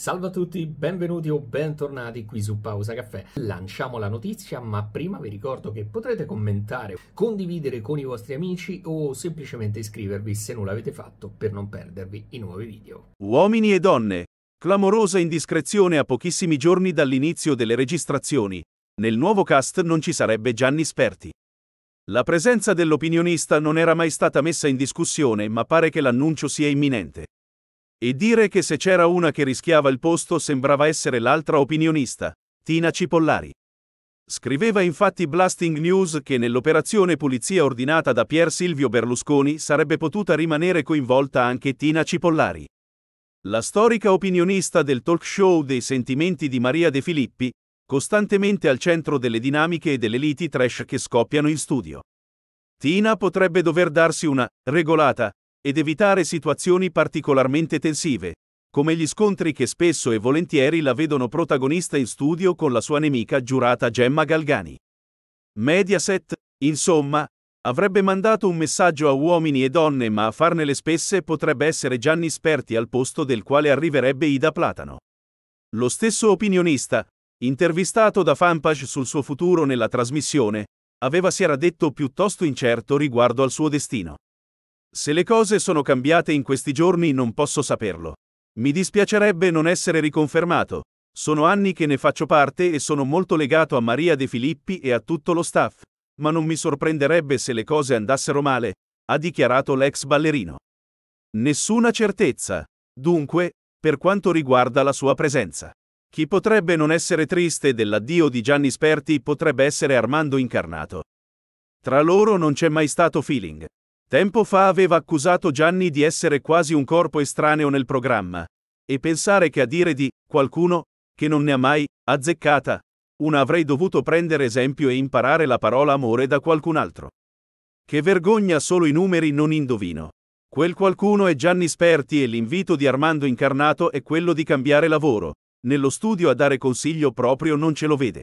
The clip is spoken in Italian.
Salve a tutti, benvenuti o bentornati qui su Pausa Caffè. Lanciamo la notizia, ma prima vi ricordo che potrete commentare, condividere con i vostri amici o semplicemente iscrivervi se non l'avete fatto per non perdervi i nuovi video. Uomini e donne, clamorosa indiscrezione a pochissimi giorni dall'inizio delle registrazioni. Nel nuovo cast non ci sarebbe Gianni Sperti. La presenza dell'opinionista non era mai stata messa in discussione, ma pare che l'annuncio sia imminente. E dire che se c'era una che rischiava il posto sembrava essere l'altra opinionista, Tina Cipollari. Scriveva infatti Blasting News che nell'operazione pulizia ordinata da Pier Silvio Berlusconi sarebbe potuta rimanere coinvolta anche Tina Cipollari. La storica opinionista del talk show dei sentimenti di Maria De Filippi, costantemente al centro delle dinamiche e delle liti trash che scoppiano in studio. Tina potrebbe dover darsi una regolata ed evitare situazioni particolarmente tensive, come gli scontri che spesso e volentieri la vedono protagonista in studio con la sua nemica giurata Gemma Galgani. Mediaset, insomma, avrebbe mandato un messaggio a uomini e donne, ma a farne le spesse potrebbe essere Gianni Sperti al posto del quale arriverebbe Ida Platano. Lo stesso opinionista, intervistato da Fampage sul suo futuro nella trasmissione, aveva si era detto piuttosto incerto riguardo al suo destino. Se le cose sono cambiate in questi giorni non posso saperlo. Mi dispiacerebbe non essere riconfermato. Sono anni che ne faccio parte e sono molto legato a Maria De Filippi e a tutto lo staff, ma non mi sorprenderebbe se le cose andassero male, ha dichiarato l'ex ballerino. Nessuna certezza, dunque, per quanto riguarda la sua presenza. Chi potrebbe non essere triste dell'addio di Gianni Sperti potrebbe essere Armando Incarnato. Tra loro non c'è mai stato feeling. Tempo fa aveva accusato Gianni di essere quasi un corpo estraneo nel programma. E pensare che a dire di qualcuno, che non ne ha mai azzeccata, una avrei dovuto prendere esempio e imparare la parola amore da qualcun altro. Che vergogna solo i numeri non indovino. Quel qualcuno è Gianni Sperti e l'invito di Armando Incarnato è quello di cambiare lavoro. Nello studio a dare consiglio proprio non ce lo vede.